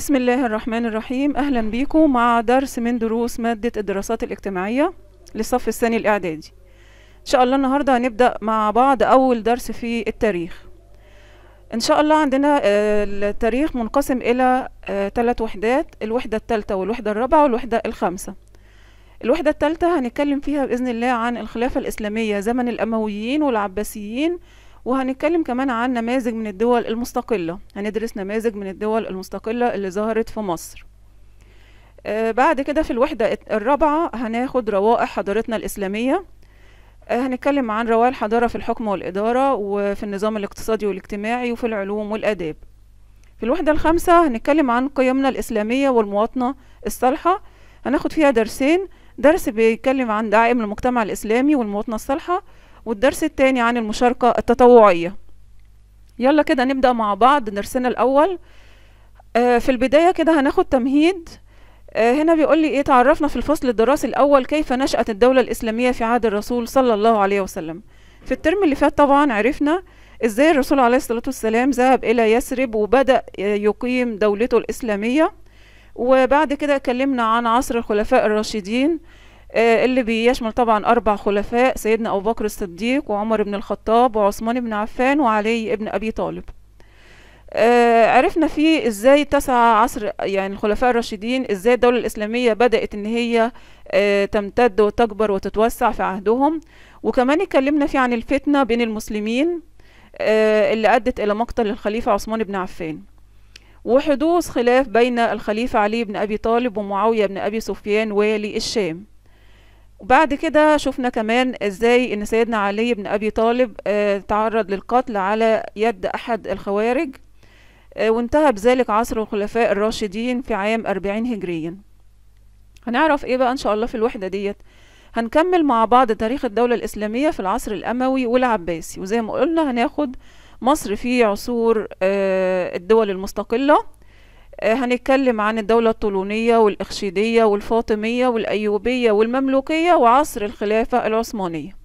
بسم الله الرحمن الرحيم أهلا بيكم مع درس من دروس مادة الدراسات الاجتماعية للصف الثاني الإعدادي إن شاء الله النهاردة هنبدأ مع بعض أول درس في التاريخ إن شاء الله عندنا آه، التاريخ منقسم إلى آه، ثلاث وحدات الوحدة الثالثة والوحدة الرابعة والوحدة الخامسة الوحدة الثالثة هنتكلم فيها بإذن الله عن الخلافة الإسلامية زمن الأمويين والعباسيين وهنتكلم كمان عن نماذج من الدول المستقلة هندرس نماذج من الدول المستقلة اللي ظهرت في مصر آه بعد كده في الوحدة الرابعة هناخد روائح حضارتنا الإسلامية آه هنتكلم عن روائح الحضارة في الحكم والإدارة وفي النظام الاقتصادي والاجتماعي وفي العلوم والآداب في الوحدة الخامسة هنتكلم عن قيمنا الإسلامية والمواطنة الصالحة هناخد فيها درسين درس بيتكلم عن دعائم المجتمع الإسلامي والمواطنة الصالحة والدرس الثاني عن المشاركة التطوعية يلا كده نبدأ مع بعض درسنا الأول آه في البداية كده هناخد تمهيد آه هنا بيقول لي ايه تعرفنا في الفصل الدراسي الأول كيف نشأت الدولة الإسلامية في عهد الرسول صلى الله عليه وسلم في الترم اللي فات طبعا عرفنا ازاي الرسول عليه الصلاة والسلام ذهب إلى يثرب وبدأ يقيم دولته الإسلامية وبعد كده اتكلمنا عن عصر الخلفاء الراشدين آه، اللي بيشمل طبعا أربع خلفاء سيدنا أبو بكر الصديق وعمر بن الخطاب وعثمان بن عفان وعلي بن أبي طالب آه، عرفنا فيه ازاي اتسع عصر يعني الخلفاء الراشدين ازاي الدولة الإسلامية بدأت ان هي آه، تمتد وتكبر وتتوسع في عهدهم وكمان اتكلمنا فيه عن الفتنة بين المسلمين اللي أدت إلى مقتل الخليفة عثمان بن عفان وحدوث خلاف بين الخليفة علي بن أبي طالب ومعاوية بن أبي سفيان والي الشام وبعد كده شفنا كمان ازاي ان سيدنا علي بن ابي طالب آه تعرض للقتل على يد احد الخوارج آه وانتهى بذلك عصر الخلفاء الراشدين في عام 40 هجريا هنعرف ايه بقى ان شاء الله في الوحده ديت هنكمل مع بعض تاريخ الدوله الاسلاميه في العصر الاموي والعباسي وزي ما قلنا هناخد مصر في عصور آه الدول المستقله آه، هنتكلم عن الدولة الطولونية والإخشيدية والفاطمية والأيوبية والمملوكية وعصر الخلافة العثمانية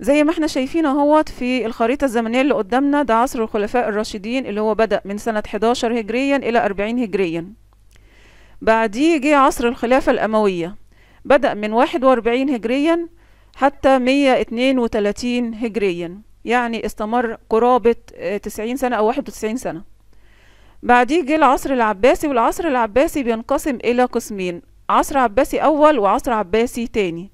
زي ما احنا شايفين اهوت في الخريطة الزمنية اللي قدامنا ده عصر الخلفاء الراشدين اللي هو بدأ من سنة 11 هجريا إلى 40 هجريا بعديه جه عصر الخلافة الأموية بدأ من 41 هجريا حتى 132 هجريا يعني استمر قرابة 90 آه، سنة أو 91 سنة بعديه جه العصر العباسي والعصر العباسي بينقسم الى قسمين عصر عباسي اول وعصر عباسي تاني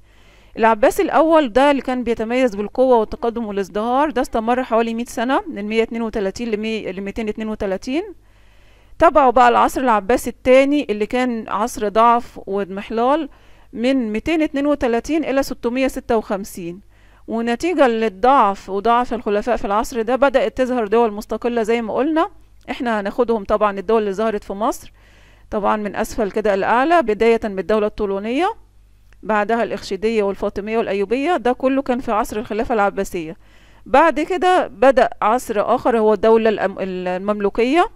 العباسي الاول ده اللي كان بيتميز بالقوه والتقدم والازدهار ده استمر حوالي 100 سنه من 132 ل 232 تبعه بقى العصر العباسي الثاني اللي كان عصر ضعف واضمحلال من 232 إلى 656 ونتيجة للضعف وضعف الخلفاء في العصر ده بدأت تظهر دول مستقلة زي ما قلنا احنا هناخدهم طبعا الدول اللي ظهرت في مصر طبعا من اسفل كده الاعلى بداية بالدولة الطولونية بعدها الإخشيدية والفاطمية والأيوبية ده كله كان في عصر الخلافة العباسية بعد كده بدأ عصر آخر هو الدولة المملوكية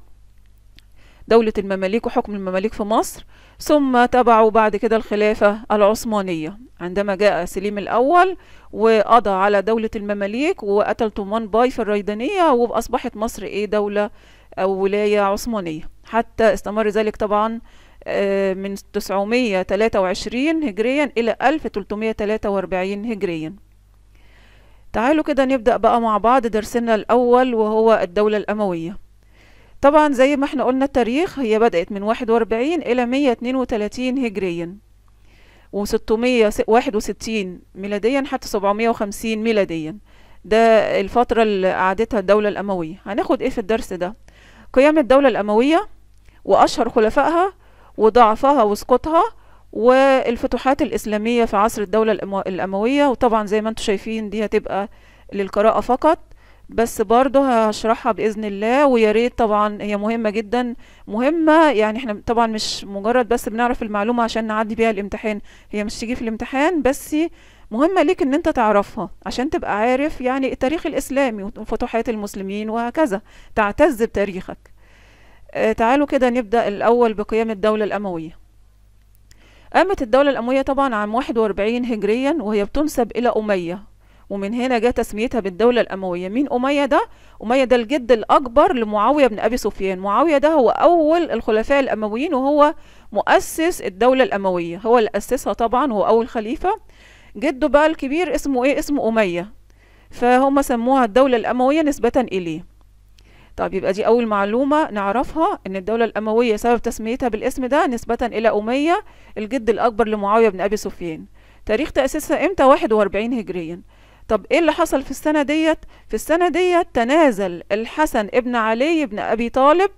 دولة المماليك وحكم المماليك في مصر ثم تبعوا بعد كده الخلافة العثمانية عندما جاء سليم الأول وقضى على دولة المماليك وقتل تومان باي في الريدانية وأصبحت مصر إيه دولة أو ولاية عثمانية حتى استمر ذلك طبعا آه، من 923 هجريا إلى 1343 هجريا تعالوا كده نبدأ بقى مع بعض درسنا الأول وهو الدولة الأموية طبعا زي ما احنا قلنا التاريخ هي بدأت من 41 إلى 132 هجريا و661 ميلاديا حتى 750 ميلاديا ده الفترة اللي قعدتها الدولة الأموية هناخد ايه في الدرس ده قيام الدولة الأموية وأشهر خلفائها وضعفها وسقوطها والفتوحات الإسلامية في عصر الدولة الأموية وطبعا زي ما انتم شايفين دي هتبقى للقراءة فقط بس برضه هشرحها بإذن الله وياريت طبعا هي مهمة جدا مهمة يعني احنا طبعا مش مجرد بس بنعرف المعلومة عشان نعدي بيها الامتحان هي مش تيجي في الامتحان بس مهمة ليك ان انت تعرفها عشان تبقى عارف يعني التاريخ الاسلامي وفتوحات المسلمين وهكذا تعتز بتاريخك آه، تعالوا كده نبدأ الاول بقيام الدولة الاموية قامت الدولة الاموية طبعا عام 41 هجريا وهي بتنسب الى امية ومن هنا جاء تسميتها بالدولة الأموية مين أمية ده؟ أمية ده الجد الأكبر لمعاوية بن أبي سفيان معاوية ده هو أول الخلفاء الأمويين وهو مؤسس الدولة الأموية هو اللي أسسها طبعا هو أول خليفة جده بقى الكبير اسمه ايه اسمه أمية فهم سموها الدولة الأموية نسبة إليه طب يبقى دي أول معلومة نعرفها إن الدولة الأموية سبب تسميتها بالاسم ده نسبة إلى أمية الجد الأكبر لمعاوية بن أبي سفيان تاريخ تأسيسها إمتى 41 هجريا طب إيه اللي حصل في السنة ديت في السنة ديت تنازل الحسن ابن علي بن أبي طالب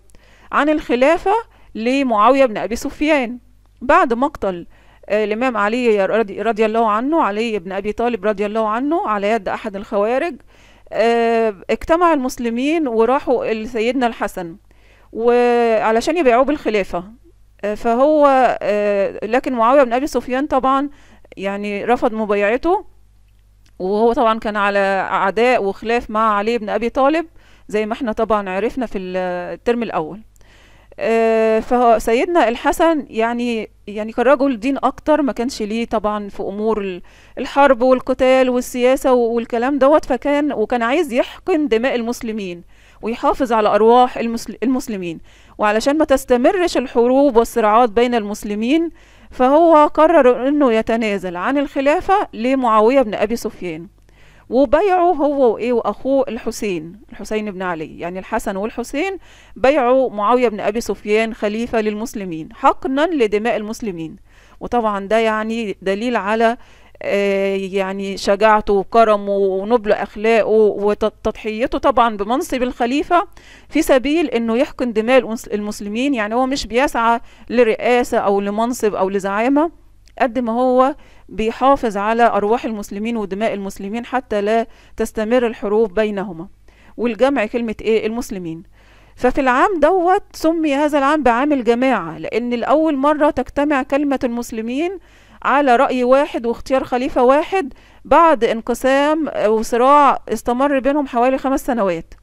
عن الخلافة لمعاوية بن أبي سفيان بعد مقتل آه، الإمام علي رضي الله عنه علي بن أبي طالب رضي الله عنه على يد أحد الخوارج آه، اجتمع المسلمين وراحوا لسيدنا الحسن وعلشان يبيعوه بالخلافة آه، فهو لكن معاوية بن أبي سفيان طبعا يعني رفض مبايعته وهو طبعا كان على عداء وخلاف مع علي بن أبي طالب زي ما احنا طبعا عرفنا في الترم الأول آه، فسيدنا الحسن يعني يعني كان رجل دين اكتر ما كانش ليه طبعا في امور الحرب والقتال والسياسه والكلام دوت فكان وكان عايز يحقن دماء المسلمين ويحافظ على ارواح المسلمين وعلشان ما تستمرش الحروب والصراعات بين المسلمين فهو قرر انه يتنازل عن الخلافه لمعاويه بن ابي سفيان وبيعه هو وايه واخوه الحسين الحسين بن علي يعني الحسن والحسين بيعوا معاويه بن ابي سفيان خليفه للمسلمين حقنا لدماء المسلمين وطبعا ده يعني دليل على آه، يعني شجاعته وكرمه ونبل اخلاقه وتضحيته طبعا بمنصب الخليفه في سبيل انه يحقن دماء المسلمين يعني هو مش بيسعى لرئاسه او لمنصب او لزعامه قد ما هو بيحافظ على أرواح المسلمين ودماء المسلمين حتى لا تستمر الحروب بينهما والجمع كلمة إيه المسلمين ففي العام دوت سمي هذا العام بعام الجماعة لأن الأول مرة تجتمع كلمة المسلمين على رأي واحد واختيار خليفة واحد بعد انقسام وصراع استمر بينهم حوالي خمس سنوات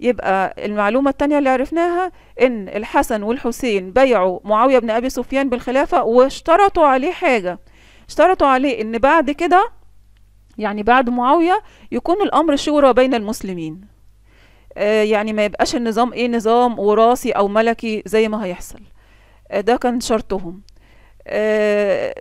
يبقى المعلومة التانية اللي عرفناها إن الحسن والحسين بيعوا معاوية بن أبي سفيان بالخلافة واشترطوا عليه حاجة اشترطوا عليه إن بعد كده يعني بعد معاوية يكون الأمر شورى بين المسلمين آه يعني ما يبقاش النظام إيه نظام وراثي أو ملكي زي ما هيحصل آه ده كان شرطهم آه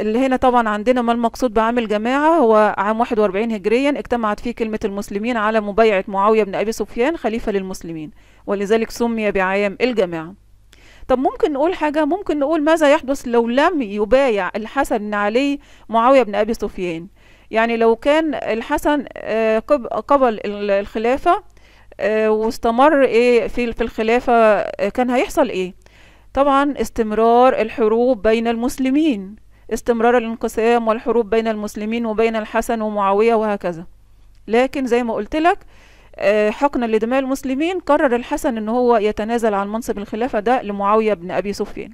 اللي هنا طبعا عندنا ما المقصود بعام الجماعة هو عام 41 هجريا اجتمعت فيه كلمة المسلمين على مبايعة معاوية بن أبي سفيان خليفة للمسلمين ولذلك سمي بعام الجماعة طب ممكن نقول حاجة ممكن نقول ماذا يحدث لو لم يبايع الحسن بن علي معاوية بن أبي سفيان يعني لو كان الحسن آه، قبل الخلافة آه، واستمر ايه في في الخلافة آه، كان هيحصل ايه طبعا استمرار الحروب بين المسلمين استمرار الانقسام والحروب بين المسلمين وبين الحسن ومعاوية وهكذا لكن زي ما قلت لك آه، حقنا لدماء المسلمين قرر الحسن ان هو يتنازل عن منصب الخلافة ده لمعاوية بن ابي سفيان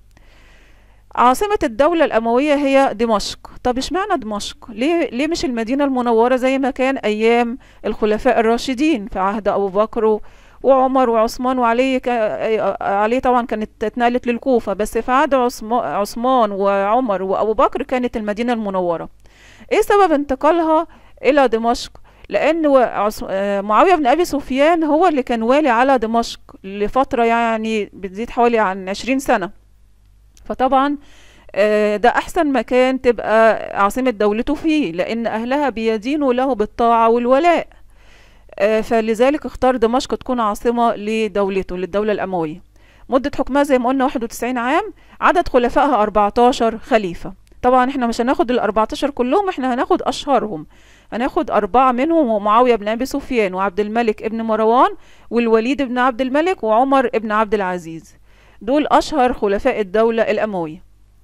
عاصمة الدولة الأموية هي دمشق طب اشمعنى دمشق ليه, ليه مش المدينة المنورة زي ما كان أيام الخلفاء الراشدين في عهد أبو بكر وعمر وعثمان وعلي علي طبعا كانت اتنقلت للكوفة بس في عهد عثمان وعمر وأبو بكر كانت المدينة المنورة ايه سبب انتقالها الى دمشق لان معاويه بن ابي سفيان هو اللي كان والي على دمشق لفتره يعني بتزيد حوالي عن عشرين سنه فطبعا آه، ده احسن مكان تبقى عاصمه دولته فيه لان اهلها بيدينوا له بالطاعه والولاء آه، فلذلك اختار دمشق تكون عاصمة لدولته للدولة الأموية مدة حكمها زي ما قلنا 91 عام عدد خلفائها 14 خليفة طبعا احنا مش هناخد ال 14 كلهم احنا هناخد أشهرهم هناخد أربعة منهم ومعاوية بن أبي سفيان وعبد الملك ابن مروان والوليد بن عبد الملك وعمر ابن عبد العزيز دول أشهر خلفاء الدولة الأموية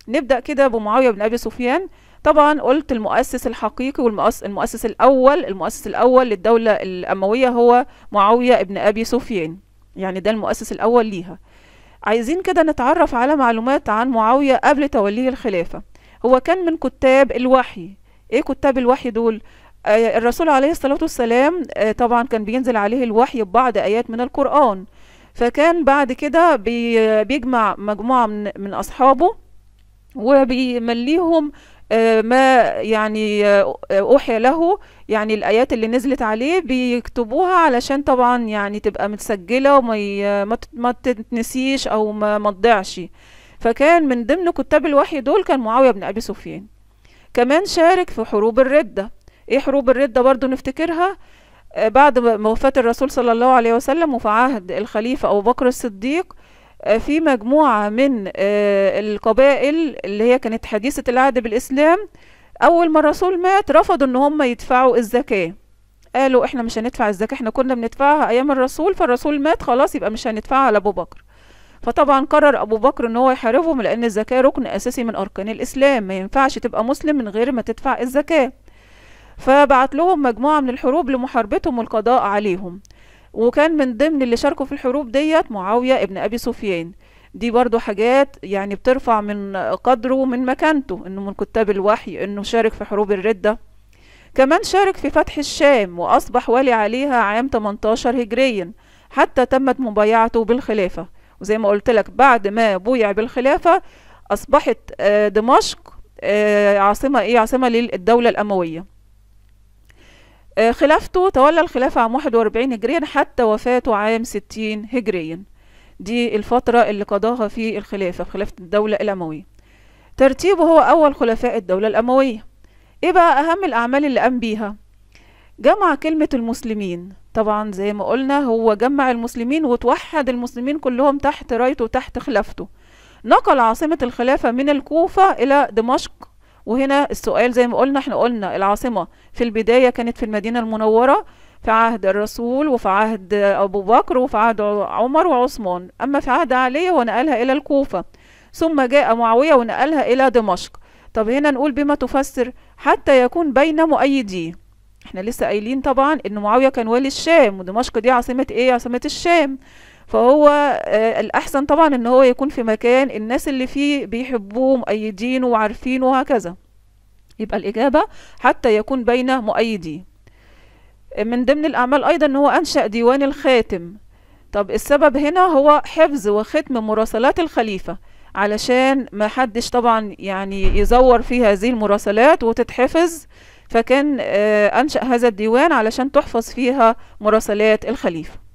نبدأ كده بمعاوية بن أبي سفيان طبعا قلت المؤسس الحقيقي والمؤسس الأول المؤسس الأول للدولة الأموية هو معاوية ابن أبي سفيان يعني ده المؤسس الأول ليها عايزين كده نتعرف على معلومات عن معاوية قبل توليه الخلافة هو كان من كتاب الوحي ايه كتاب الوحي دول آه الرسول عليه الصلاة والسلام آه طبعا كان بينزل عليه الوحي ببعض آيات من القرآن فكان بعد كده بيجمع مجموعة من, من أصحابه وبيمليهم آه، ما يعني آه، أوحي له يعني الآيات اللي نزلت عليه بيكتبوها علشان طبعا يعني تبقى متسجلة وما ما تتنسيش أو ما, ما تضيعش فكان من ضمن كتاب الوحي دول كان معاوية بن أبي سفيان كمان شارك في حروب الردة ايه حروب الردة برضو نفتكرها آه، بعد وفاة الرسول صلى الله عليه وسلم وفي عهد الخليفة أبو بكر الصديق آه، في مجموعة من آه، القبائل اللي هي كانت حديثة العهد بالإسلام أول ما الرسول مات رفضوا إن هم يدفعوا الزكاة قالوا إحنا مش هندفع الزكاة إحنا كنا بندفعها أيام الرسول فالرسول مات خلاص يبقى مش هندفعها على أبو بكر فطبعا قرر أبو بكر إن هو يحاربهم لأن الزكاة ركن أساسي من أركان الإسلام ما ينفعش تبقى مسلم من غير ما تدفع الزكاة فبعت لهم مجموعة من الحروب لمحاربتهم والقضاء عليهم وكان من ضمن اللي شاركوا في الحروب ديت معاوية ابن أبي سفيان دي برضو حاجات يعني بترفع من قدره من مكانته انه من كتاب الوحي انه شارك في حروب الردة كمان شارك في فتح الشام وأصبح ولي عليها عام 18 هجريا حتى تمت مبايعته بالخلافة وزي ما قلت لك بعد ما بويع بالخلافة أصبحت آه، دمشق آه، عاصمة إيه عاصمة للدولة الأموية آه، خلافته تولى الخلافة عام 41 هجريا حتى وفاته عام 60 هجريا دي الفترة اللي قضاها في الخلافة في خلافة الدولة الأموية ترتيبه هو أول خلفاء الدولة الأموية إيه بقى أهم الأعمال اللي قام بيها جمع كلمة المسلمين طبعا زي ما قلنا هو جمع المسلمين وتوحد المسلمين كلهم تحت رايته وتحت خلافته نقل عاصمة الخلافة من الكوفة إلى دمشق وهنا السؤال زي ما قلنا احنا قلنا العاصمة في البداية كانت في المدينة المنورة في عهد الرسول وفي عهد أبو بكر وفي عهد عمر وعثمان أما في عهد علي ونقلها إلى الكوفة ثم جاء معاوية ونقلها إلى دمشق طب هنا نقول بما تفسر حتى يكون بين مؤيديه احنا لسه قايلين طبعا ان معاوية كان والي الشام ودمشق دي عاصمة ايه عاصمة الشام فهو آه، الأحسن طبعا إن هو يكون في مكان الناس اللي فيه بيحبوه مؤيدينه وعارفينه وهكذا يبقى الإجابة حتى يكون بين مؤيديه من ضمن الأعمال أيضا إن هو أنشأ ديوان الخاتم طب السبب هنا هو حفظ وختم مراسلات الخليفة علشان ما حدش طبعا يعني يزور في هذه المراسلات وتتحفظ فكان آه، أنشأ هذا الديوان علشان تحفظ فيها مراسلات الخليفة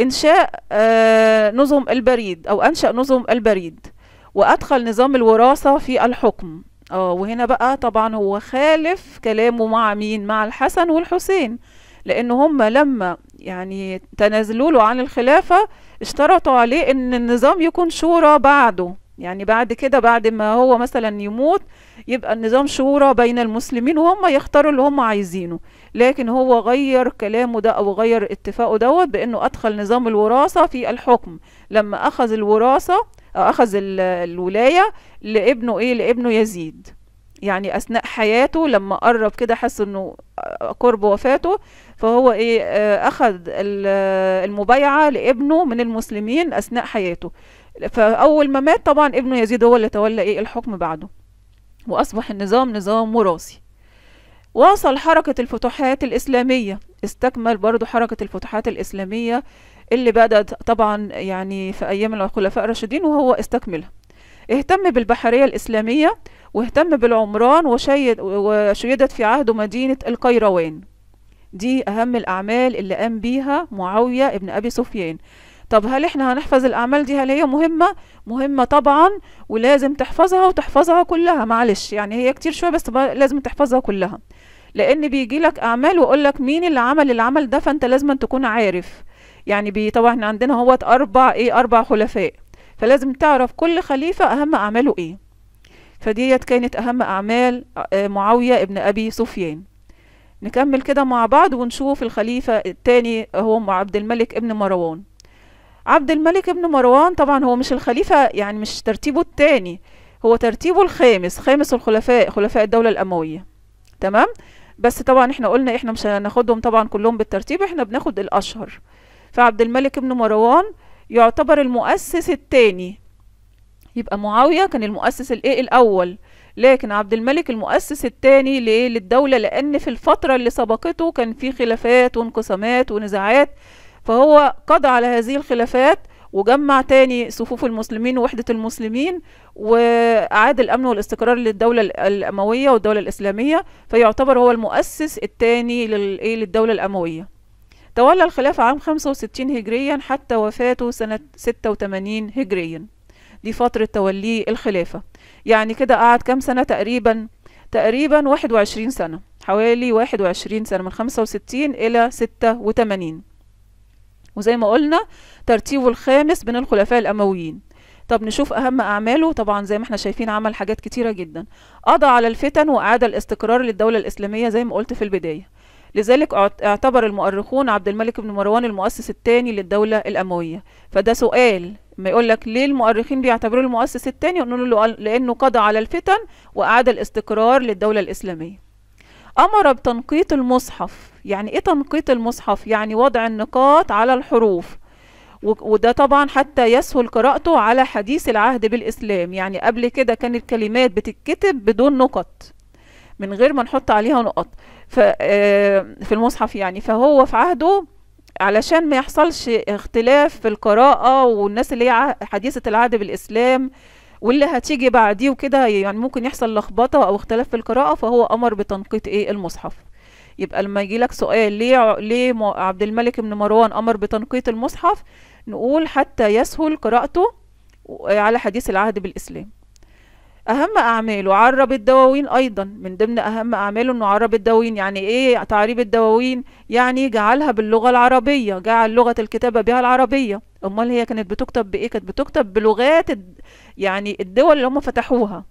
إنشاء آه، نظم البريد أو أنشأ نظم البريد وأدخل نظام الوراثة في الحكم اه وهنا بقى طبعا هو خالف كلامه مع مين مع الحسن والحسين لأن هم لما يعني تنازلوا له عن الخلافة اشترطوا عليه إن النظام يكون شورى بعده يعني بعد كده بعد ما هو مثلا يموت يبقى النظام شورى بين المسلمين وهم يختاروا اللي هم عايزينه لكن هو غير كلامه ده او غير اتفاقه دوت بانه ادخل نظام الوراثه في الحكم لما اخذ الوراثه او اخذ الولايه لابنه ايه لابنه يزيد يعني اثناء حياته لما قرب كده حس انه قرب وفاته فهو ايه آه، اخذ المبايعه لابنه من المسلمين اثناء حياته فاول ما مات طبعا ابنه يزيد هو اللي تولى ايه الحكم بعده واصبح النظام نظام وراثي وصل حركة الفتوحات الإسلامية استكمل برضو حركة الفتوحات الإسلامية اللي بدأت طبعا يعني في أيام الخلفاء الراشدين وهو استكملها اهتم بالبحرية الإسلامية واهتم بالعمران وشيد وشيدت في عهده مدينة القيروان دي أهم الأعمال اللي قام بيها معاوية ابن أبي سفيان طب هل احنا هنحفظ الاعمال دي هل هي مهمه مهمه طبعا ولازم تحفظها وتحفظها كلها معلش يعني هي كتير شويه بس لازم تحفظها كلها لان بيجي لك اعمال واقول لك مين اللي عمل العمل ده فانت لازم أن تكون عارف يعني بي طبعا احنا عندنا هو اربع ايه اربع خلفاء فلازم تعرف كل خليفه اهم اعماله ايه فديت كانت اهم اعمال آه، معاويه ابن ابي سفيان نكمل كده مع بعض ونشوف الخليفه الثاني هو عبد الملك ابن مروان عبد الملك بن مروان طبعا هو مش الخليفة يعني مش ترتيبه الثاني هو ترتيبه الخامس خامس الخلفاء خلفاء الدولة الأموية تمام بس طبعا احنا قلنا احنا مش هناخدهم طبعا كلهم بالترتيب احنا بناخد الأشهر فعبد الملك بن مروان يعتبر المؤسس الثاني يبقى معاوية كان المؤسس الايه الأول لكن عبد الملك المؤسس الثاني للدولة لأن في الفترة اللي سبقته كان في خلافات وانقسامات ونزاعات فهو قضى على هذه الخلافات وجمع تاني صفوف المسلمين ووحدة المسلمين وأعاد الأمن والاستقرار للدولة الأموية والدولة الإسلامية فيعتبر هو المؤسس التاني إيه، للدولة الأموية تولى الخلافة عام 65 هجريا حتى وفاته سنة 86 هجريا دي فترة توليه الخلافة يعني كده قعد كام سنة تقريبا تقريبا 21 سنة حوالي 21 سنة من 65 إلى 86 وزي ما قلنا ترتيبه الخامس بين الخلفاء الأمويين طب نشوف أهم أعماله طبعا زي ما احنا شايفين عمل حاجات كتيرة جدا قضى على الفتن وأعاد الاستقرار للدولة الإسلامية زي ما قلت في البداية لذلك اعتبر المؤرخون عبد الملك بن مروان المؤسس الثاني للدولة الأموية فده سؤال ما يقول لك ليه المؤرخين بيعتبروه المؤسس الثاني يقولوا له لأنه قضى على الفتن وأعاد الاستقرار للدولة الإسلامية أمر بتنقيط المصحف يعني إيه تنقيط المصحف؟ يعني وضع النقاط على الحروف وده طبعا حتى يسهل قراءته على حديث العهد بالإسلام يعني قبل كده كان الكلمات بتتكتب بدون نقط من غير ما نحط عليها نقط آه، في المصحف يعني فهو في عهده علشان ما يحصلش اختلاف في القراءة والناس اللي هي حديثة العهد بالإسلام واللي هتيجي بعديه وكده يعني ممكن يحصل لخبطه او اختلاف في القراءه فهو امر بتنقيط ايه المصحف يبقى لما يجي لك سؤال ليه ليه عبد الملك بن مروان امر بتنقيط المصحف نقول حتى يسهل قراءته على حديث العهد بالاسلام اهم اعماله عرب الدواوين ايضا من ضمن اهم اعماله انه عرب الدواوين يعني ايه تعريب الدواوين يعني جعلها باللغه العربيه جعل لغه الكتابه بها العربيه امال هي كانت بتكتب بايه كانت بتكتب بلغات يعني الدول اللي هم فتحوها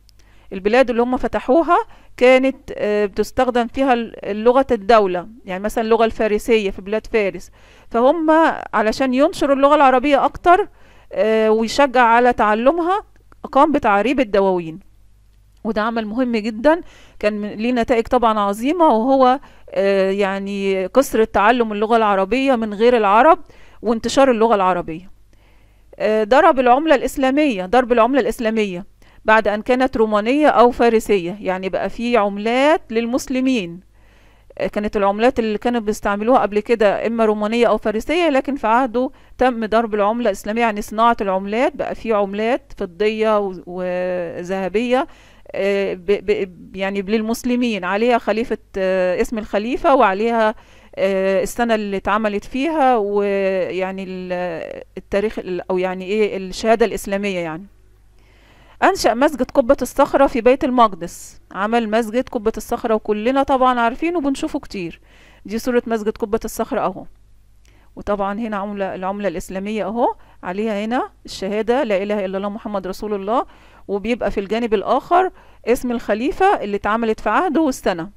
البلاد اللي هم فتحوها كانت آه، بتستخدم فيها لغة الدولة يعني مثلا اللغة الفارسية في بلاد فارس فهم علشان ينشروا اللغة العربية أكتر آه، ويشجع على تعلمها قام بتعريب الدواوين وده عمل مهم جدا كان ليه نتائج طبعا عظيمة وهو آه، يعني كسر تعلم اللغة العربية من غير العرب وانتشار اللغة العربية آه، ضرب العملة الإسلامية ضرب العملة الإسلامية بعد أن كانت رومانية أو فارسية يعني بقى في عملات للمسلمين آه، كانت العملات اللي كانوا بيستعملوها قبل كده إما رومانية أو فارسية لكن في عهده تم ضرب العملة الإسلامية يعني صناعة العملات بقى في عملات فضية وذهبية آه، يعني للمسلمين عليها خليفة اسم الخليفة وعليها آه، السنه اللي اتعملت فيها ويعني التاريخ او يعني ايه الشهاده الاسلاميه يعني انشا مسجد قبه الصخره في بيت المقدس عمل مسجد قبه الصخره وكلنا طبعا عارفينه وبنشوفه كتير دي صوره مسجد قبه الصخره اهو وطبعا هنا عملة العملة الإسلامية أهو عليها هنا الشهادة لا إله إلا الله محمد رسول الله وبيبقى في الجانب الآخر اسم الخليفة اللي اتعملت في عهده والسنة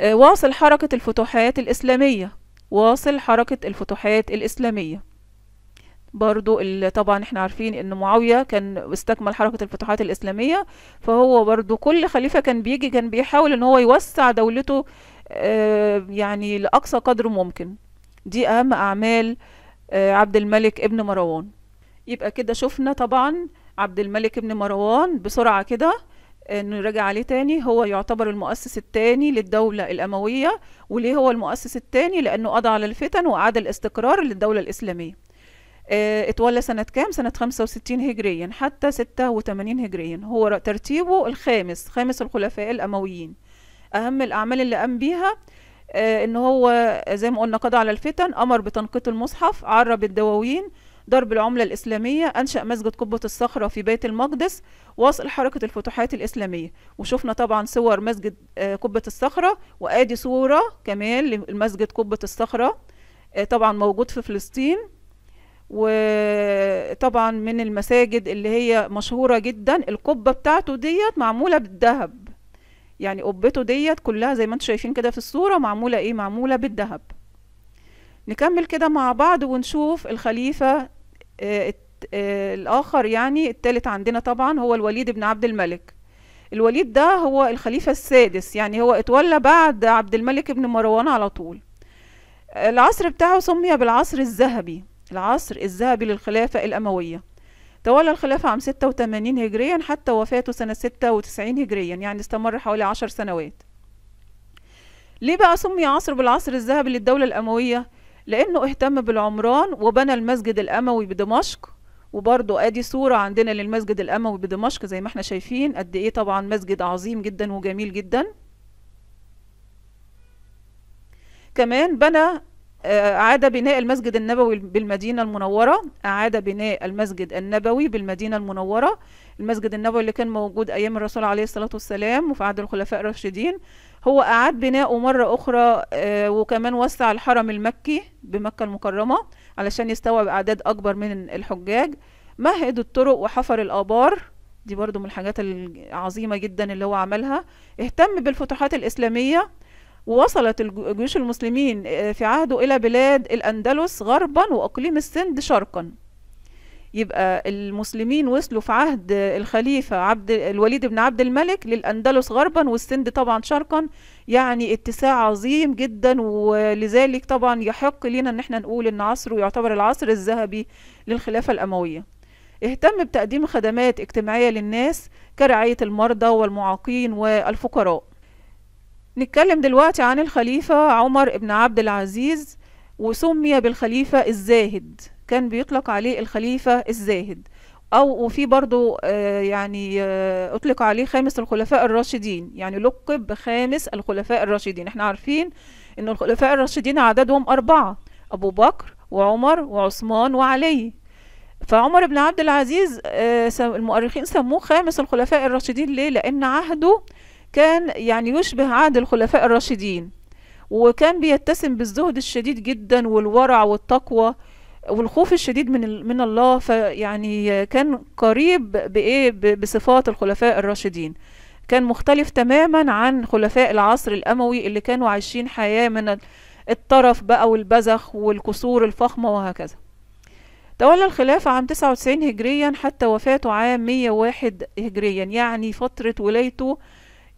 آه، واصل حركة الفتوحات الإسلامية واصل حركة الفتوحات الإسلامية برضو طبعا احنا عارفين ان معاوية كان استكمل حركة الفتوحات الإسلامية فهو برضو كل خليفة كان بيجي كان بيحاول ان هو يوسع دولته آه، يعني لأقصى قدر ممكن دي أهم أعمال آه، عبد الملك ابن مروان يبقى كده شفنا طبعا عبد الملك ابن مروان بسرعة كده انه يراجع عليه تاني هو يعتبر المؤسس الثاني للدولة الأموية وليه هو المؤسس الثاني لأنه قضى على الفتن وأعاد الاستقرار للدولة الإسلامية اه اتولى سنة كام؟ سنة 65 هجريا حتى 86 هجريا هو ترتيبه الخامس خامس الخلفاء الأمويين أهم الأعمال اللي قام بيها اه ان هو زي ما قلنا قضى على الفتن امر بتنقيط المصحف عرب الدواوين ضرب العملة الإسلامية أنشأ مسجد قبة الصخرة في بيت المقدس واصل حركة الفتوحات الإسلامية وشفنا طبعا صور مسجد آه، قبة الصخرة وآدي صورة كمان لمسجد قبة الصخرة آه، طبعا موجود في فلسطين وطبعا من المساجد اللي هي مشهورة جدا القبة بتاعته ديت معمولة بالذهب يعني قبته ديت كلها زي ما انتم شايفين كده في الصورة معمولة ايه معمولة بالذهب نكمل كده مع بعض ونشوف الخليفة آه، آه، الآخر يعني الثالث عندنا طبعا هو الوليد بن عبد الملك الوليد ده هو الخليفة السادس يعني هو اتولى بعد عبد الملك بن مروان على طول العصر بتاعه سمي بالعصر الذهبي العصر الذهبي للخلافة الأموية تولى الخلافة عام 86 هجريا حتى وفاته سنة 96 هجريا يعني استمر حوالي 10 سنوات ليه بقى سمي عصر بالعصر الذهبي للدولة الأموية لأنه اهتم بالعمران وبنى المسجد الأموي بدمشق وبرده ادي صورة عندنا للمسجد الأموي بدمشق زي ما احنا شايفين قد ايه طبعا مسجد عظيم جدا وجميل جدا كمان بنى آه، أعاد بناء المسجد النبوي بالمدينة المنورة أعاد بناء المسجد النبوي بالمدينة المنورة المسجد النبوي اللي كان موجود أيام الرسول عليه الصلاة والسلام وفي عهد الخلفاء الراشدين هو أعاد بناؤه مرة أخرى آه، وكمان وسع الحرم المكي بمكة المكرمة علشان يستوعب أعداد أكبر من الحجاج مهد الطرق وحفر الآبار دي برضو من الحاجات العظيمة جدا اللي هو عملها اهتم بالفتوحات الإسلامية ووصلت الجيوش المسلمين آه، في عهده إلى بلاد الأندلس غربا وأقليم السند شرقا يبقى المسلمين وصلوا في عهد الخليفة عبد الوليد بن عبد الملك للأندلس غربا والسند طبعا شرقا يعني اتساع عظيم جدا ولذلك طبعا يحق لنا ان احنا نقول ان عصره يعتبر العصر الذهبي للخلافة الأموية اهتم بتقديم خدمات اجتماعية للناس كرعاية المرضى والمعاقين والفقراء نتكلم دلوقتي عن الخليفة عمر بن عبد العزيز وسمي بالخليفة الزاهد كان بيطلق عليه الخليفة الزاهد أو وفي برضو آه، يعني آه، أطلق عليه خامس الخلفاء الراشدين يعني لقب بخامس الخلفاء الراشدين احنا عارفين أن الخلفاء الراشدين عددهم أربعة أبو بكر وعمر وعثمان وعلي فعمر بن عبد العزيز آه، المؤرخين سموه خامس الخلفاء الراشدين ليه لأن عهده كان يعني يشبه عهد الخلفاء الراشدين وكان بيتسم بالزهد الشديد جدا والورع والتقوى والخوف الشديد من من الله فيعني كان قريب بايه بصفات الخلفاء الراشدين كان مختلف تماما عن خلفاء العصر الاموي اللي كانوا عايشين حياه من الطرف بقى والبذخ والكسور الفخمه وهكذا تولى الخلافة عام 99 هجريا حتى وفاته عام 101 هجريا يعني فترة ولايته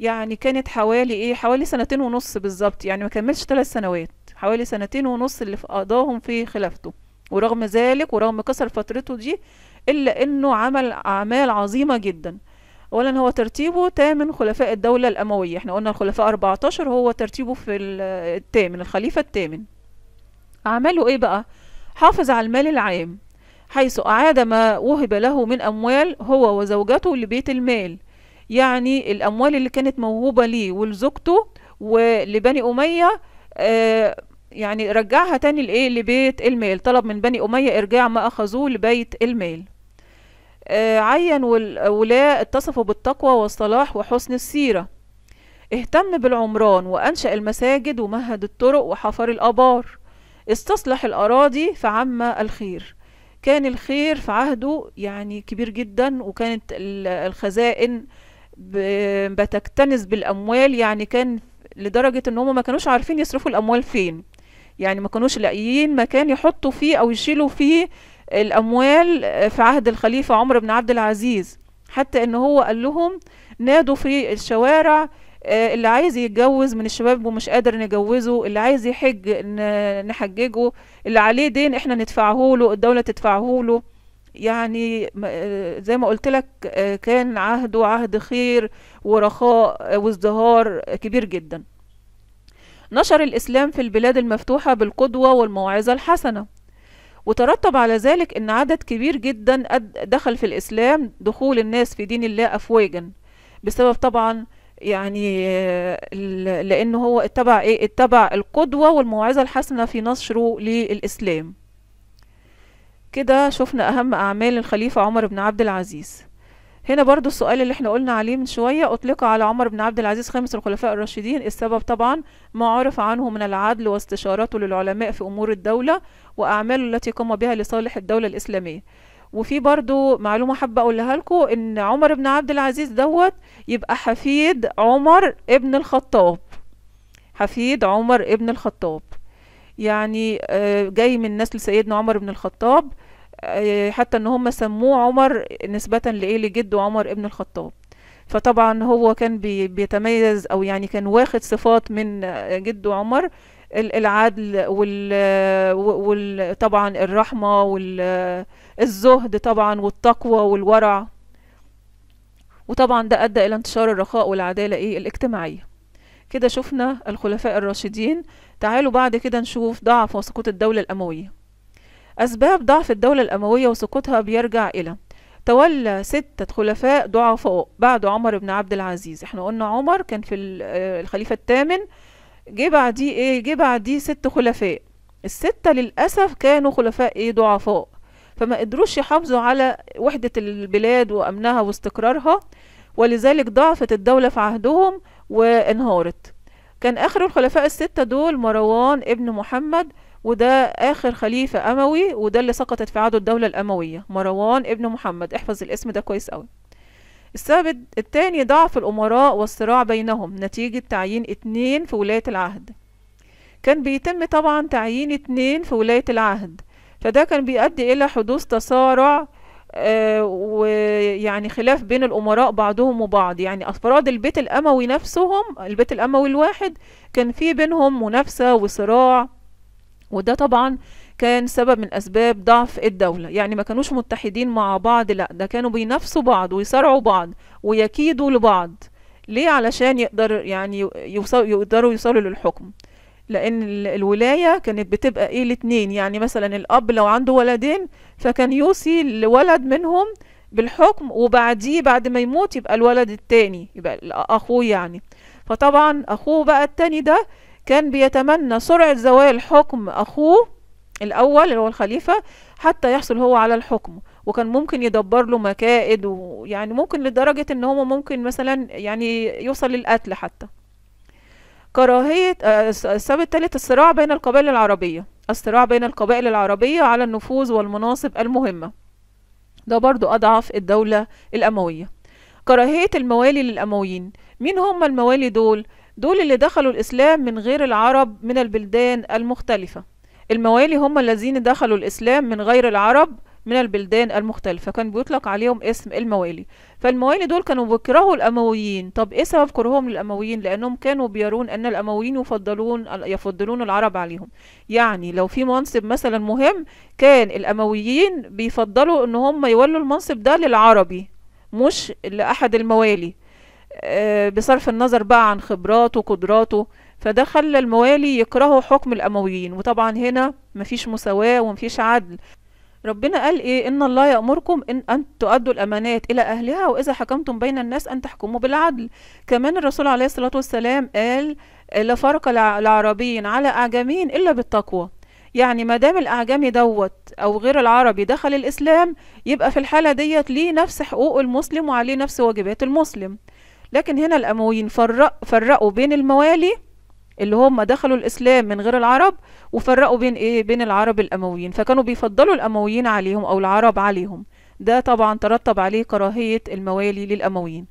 يعني كانت حوالي ايه حوالي سنتين ونص بالظبط يعني ما كملش ثلاث سنوات حوالي سنتين ونص اللي قضاهم في خلافته ورغم ذلك ورغم قصر فترته دي إلا أنه عمل أعمال عظيمة جدا أولا هو ترتيبه تامن خلفاء الدولة الأموية احنا قلنا الخلفاء 14 هو ترتيبه في التامن الخليفة التامن أعماله إيه بقى؟ حافظ على المال العام حيث أعاد ما وهب له من أموال هو وزوجته لبيت المال يعني الأموال اللي كانت موهوبة ليه ولزوجته ولبني أمية آه، يعني رجعها تاني لايه لبيت المال طلب من بني اميه ارجاع ما اخذوه لبيت المال آه عين والأولاء اتصفوا بالتقوى والصلاح وحسن السيره اهتم بالعمران وانشا المساجد ومهد الطرق وحفر الابار استصلح الاراضي فعم الخير كان الخير في عهده يعني كبير جدا وكانت الخزائن بتكتنز بالاموال يعني كان لدرجة أنهم ما كانوش عارفين يصرفوا الاموال فين يعني ما كانوش لاقيين مكان يحطوا فيه او يشيلوا فيه الاموال آه، في عهد الخليفه عمر بن عبد العزيز حتى ان هو قال لهم نادوا في الشوارع آه، اللي عايز يتجوز من الشباب ومش قادر نجوزه اللي عايز يحج نحججه اللي عليه دين احنا ندفعه له الدوله تدفعه له يعني آه، زي ما قلت لك كان عهده عهد خير ورخاء وازدهار كبير جدا نشر الإسلام في البلاد المفتوحة بالقدوة والموعظة الحسنة وترتب على ذلك أن عدد كبير جدا دخل في الإسلام دخول الناس في دين الله أفواجا بسبب طبعا يعني لأن هو اتبع إيه اتبع القدوة والموعظة الحسنة في نشره للإسلام كده شفنا أهم أعمال الخليفة عمر بن عبد العزيز هنا برضو السؤال اللي احنا قلنا عليه من شوية أطلق على عمر بن عبد العزيز خامس الخلفاء الراشدين السبب طبعا ما عرف عنه من العدل واستشارته للعلماء في أمور الدولة وأعماله التي قام بها لصالح الدولة الإسلامية وفي برضو معلومة حابة أقولها لكم إن عمر بن عبد العزيز دوت يبقى حفيد عمر ابن الخطاب حفيد عمر ابن الخطاب يعني آه، جاي من نسل سيدنا عمر بن الخطاب آه، حتى ان هم سموه عمر نسبة لايه لجده عمر ابن الخطاب فطبعا هو كان بيتميز او يعني كان واخد صفات من جده عمر العدل وطبعا الرحمة والزهد طبعا والتقوى والورع وطبعا ده أدى إلى انتشار الرخاء والعدالة إيه الاجتماعية كده شفنا الخلفاء الراشدين تعالوا بعد كده نشوف ضعف وسقوط الدولة الأموية أسباب ضعف الدولة الأموية وسقوطها بيرجع إلى تولى ستة خلفاء ضعفاء بعد عمر بن عبد العزيز احنا قلنا عمر كان في آه، الخليفة الثامن جه بعديه ايه جه بعديه ست خلفاء الستة للأسف كانوا خلفاء ايه ضعفاء فما قدروش يحافظوا على وحدة البلاد وأمنها واستقرارها ولذلك ضعفت الدولة في عهدهم وانهارت كان آخر الخلفاء الستة دول مروان ابن محمد وده آخر خليفة أموي وده اللي سقطت في عهده الدولة الأموية مروان ابن محمد احفظ الاسم ده كويس قوي السبب التاني ضعف الأمراء والصراع بينهم نتيجة تعيين اتنين في ولاية العهد كان بيتم طبعا تعيين اتنين في ولاية العهد فده كان بيؤدي إلى حدوث تصارع آه ويعني خلاف بين الأمراء بعضهم وبعض يعني أفراد البيت الأموي نفسهم البيت الأموي الواحد كان في بينهم منافسة وصراع وده طبعا كان سبب من أسباب ضعف الدولة يعني ما كانوش متحدين مع بعض لا ده كانوا بينافسوا بعض ويصارعوا بعض ويكيدوا لبعض ليه علشان يقدر يعني يوصل يقدروا يوصلوا للحكم لأن الولاية كانت بتبقى إيه الاتنين يعني مثلا الأب لو عنده ولدين فكان يوصي لولد منهم بالحكم وبعديه بعد ما يموت يبقى الولد التاني يبقى أخوه يعني فطبعا أخوه بقى التاني ده كان بيتمنى سرعة زوال حكم أخوه الأول اللي هو الخليفة حتى يحصل هو على الحكم وكان ممكن يدبر له مكائد ويعني ممكن لدرجة ان هو ممكن مثلا يعني يوصل للقتل حتى كراهية آه، السبب الثالث الصراع بين القبائل العربية الصراع بين القبائل العربية على النفوذ والمناصب المهمة ده برضو أضعف الدولة الأموية كراهية الموالي للأمويين مين هم الموالي دول دول اللي دخلوا الإسلام من غير العرب من البلدان المختلفة الموالي هم الذين دخلوا الإسلام من غير العرب من البلدان المختلفة كان بيطلق عليهم اسم الموالي فالموالي دول كانوا بيكرهوا الأمويين طب ايه سبب كرههم للأمويين لأنهم كانوا بيرون أن الأمويين يفضلون يفضلون العرب عليهم يعني لو في منصب مثلا مهم كان الأمويين بيفضلوا أن هم يولوا المنصب ده للعربي مش لأحد الموالي آه، بصرف النظر بقى عن خبراته وقدراته فده خلى الموالي يكرهوا حكم الأمويين وطبعا هنا مفيش مساواة ومفيش عدل ربنا قال إيه إن الله يأمركم إن, أن تؤدوا الأمانات إلى أهلها وإذا حكمتم بين الناس أن تحكموا بالعدل كمان الرسول عليه الصلاة والسلام قال لا فرق العربيين على أعجمين إلا بالتقوى يعني ما دام الاعجمي دوت او غير العربي دخل الاسلام يبقى في الحاله ديت ليه نفس حقوق المسلم وعليه نفس واجبات المسلم لكن هنا الامويين فرق فرقوا بين الموالي اللي هم دخلوا الاسلام من غير العرب وفرقوا بين ايه بين العرب الامويين فكانوا بيفضلوا الامويين عليهم او العرب عليهم ده طبعا ترتب عليه كراهيه الموالي للامويين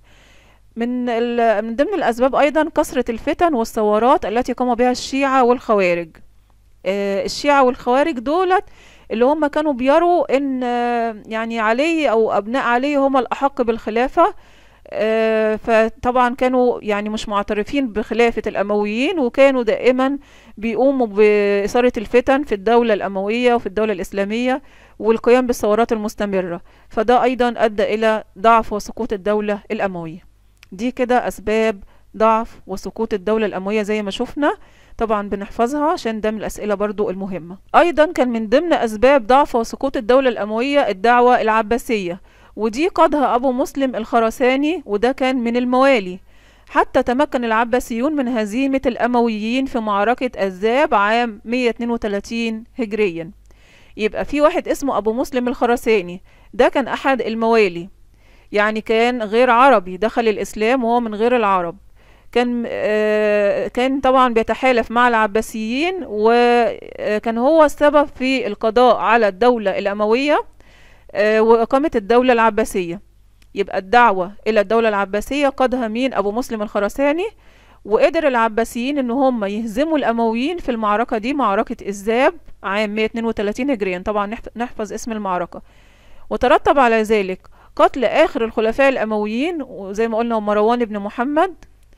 من من ضمن الاسباب ايضا كثره الفتن والثورات التي قام بها الشيعه والخوارج آه الشيعه والخوارج دولت اللي هم كانوا بيروا ان آه، يعني علي او ابناء علي هم الاحق بالخلافه آه، فطبعا كانوا يعني مش معترفين بخلافة الأمويين وكانوا دائما بيقوموا بإثارة الفتن في الدولة الأموية وفي الدولة الإسلامية والقيام بالثورات المستمرة فده أيضا أدى إلى ضعف وسقوط الدولة الأموية دي كده أسباب ضعف وسقوط الدولة الأموية زي ما شفنا طبعا بنحفظها عشان ده من الأسئلة برضو المهمة أيضا كان من ضمن أسباب ضعف وسقوط الدولة الأموية الدعوة العباسية ودي قادها أبو مسلم الخرساني وده كان من الموالي حتى تمكن العباسيون من هزيمة الأمويين في معركة الزاب عام 132 هجريا يبقى في واحد اسمه أبو مسلم الخرساني ده كان أحد الموالي يعني كان غير عربي دخل الإسلام وهو من غير العرب كان آه كان طبعا بيتحالف مع العباسيين وكان آه، هو السبب في القضاء على الدولة الأموية آه، وإقامة الدولة العباسية يبقى الدعوة إلى الدولة العباسية قادها مين أبو مسلم الخرساني وقدر العباسيين ان هم يهزموا الامويين في المعركه دي معركه الزاب عام 132 هجريا طبعا نحفظ اسم المعركه وترتب على ذلك قتل اخر الخلفاء الامويين وزي ما قلنا مروان بن محمد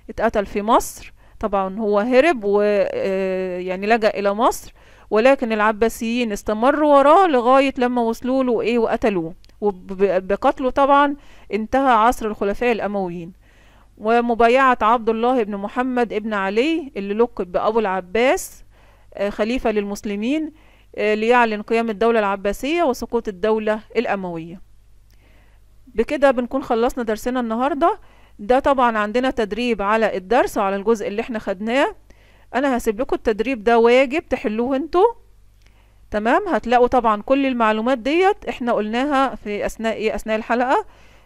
اتقتل في مصر طبعا هو هرب ويعني آه، لجأ الى مصر ولكن العباسيين استمروا وراه لغاية لما وصلوا له إيه وقتلوه وبقتله طبعا انتهى عصر الخلفاء الأمويين ومبايعة عبد الله بن محمد ابن علي اللي لقب بأبو العباس آه، خليفة للمسلمين آه، ليعلن قيام الدولة العباسية وسقوط الدولة الأموية بكده بنكون خلصنا درسنا النهاردة ده طبعا عندنا تدريب على الدرس وعلى الجزء اللي احنا خدناه انا هسيب لكم التدريب ده واجب تحلوه انتوا تمام هتلاقوا طبعا كل المعلومات ديت احنا قلناها في اثناء ايه اثناء الحلقه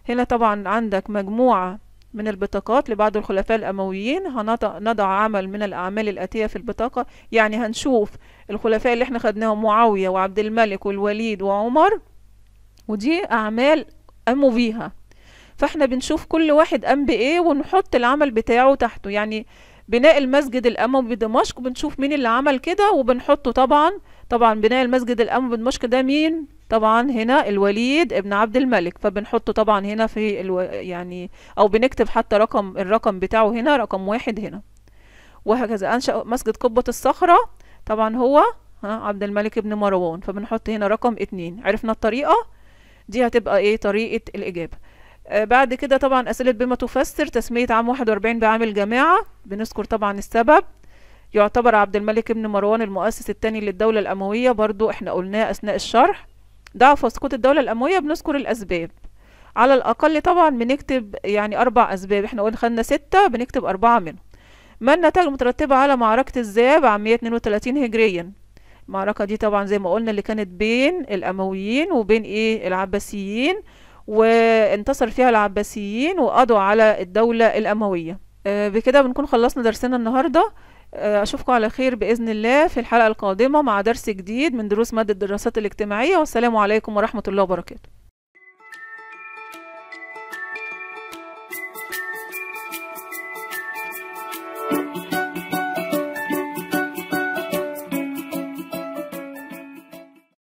هنا طبعا عندك مجموعه من البطاقات لبعض الخلفاء الامويين هنضع عمل من الاعمال الاتيه في البطاقه يعني هنشوف الخلفاء اللي احنا خدناهم معاويه وعبد الملك والوليد وعمر ودي اعمال قاموا بيها فاحنا بنشوف كل واحد قام بايه ونحط العمل بتاعه تحته يعني بناء المسجد الاموي بدمشق بنشوف مين اللي عمل كده وبنحطه طبعا طبعا بناء المسجد الاموي بدمشق ده مين طبعا هنا الوليد ابن عبد الملك فبنحطه طبعا هنا في الو... يعني او بنكتب حتى رقم الرقم بتاعه هنا رقم واحد هنا وهكذا انشا مسجد قبه الصخره طبعا هو ها عبد الملك ابن مروان فبنحط هنا رقم اتنين عرفنا الطريقه دي هتبقى ايه طريقه الاجابه آه، بعد كده طبعا أسئلة بما تفسر تسمية عام 41 بعام الجماعة بنذكر طبعا السبب يعتبر عبد الملك بن مروان المؤسس الثاني للدولة الأموية برضو احنا قلناه أثناء الشرح ضعف وسقوط الدولة الأموية بنذكر الأسباب على الأقل طبعا بنكتب يعني أربع أسباب احنا قلنا خدنا ستة بنكتب أربعة منهم ما النتائج المترتبة على معركة الذئب عام 132 هجريا المعركة دي طبعا زي ما قلنا اللي كانت بين الأمويين وبين ايه العباسيين وانتصر فيها العباسيين وقضوا على الدولة الأموية آه، بكده بنكون خلصنا درسنا النهارده آه، أشوفكم على خير بإذن الله في الحلقة القادمة مع درس جديد من دروس مادة الدراسات الاجتماعية والسلام عليكم ورحمة الله وبركاته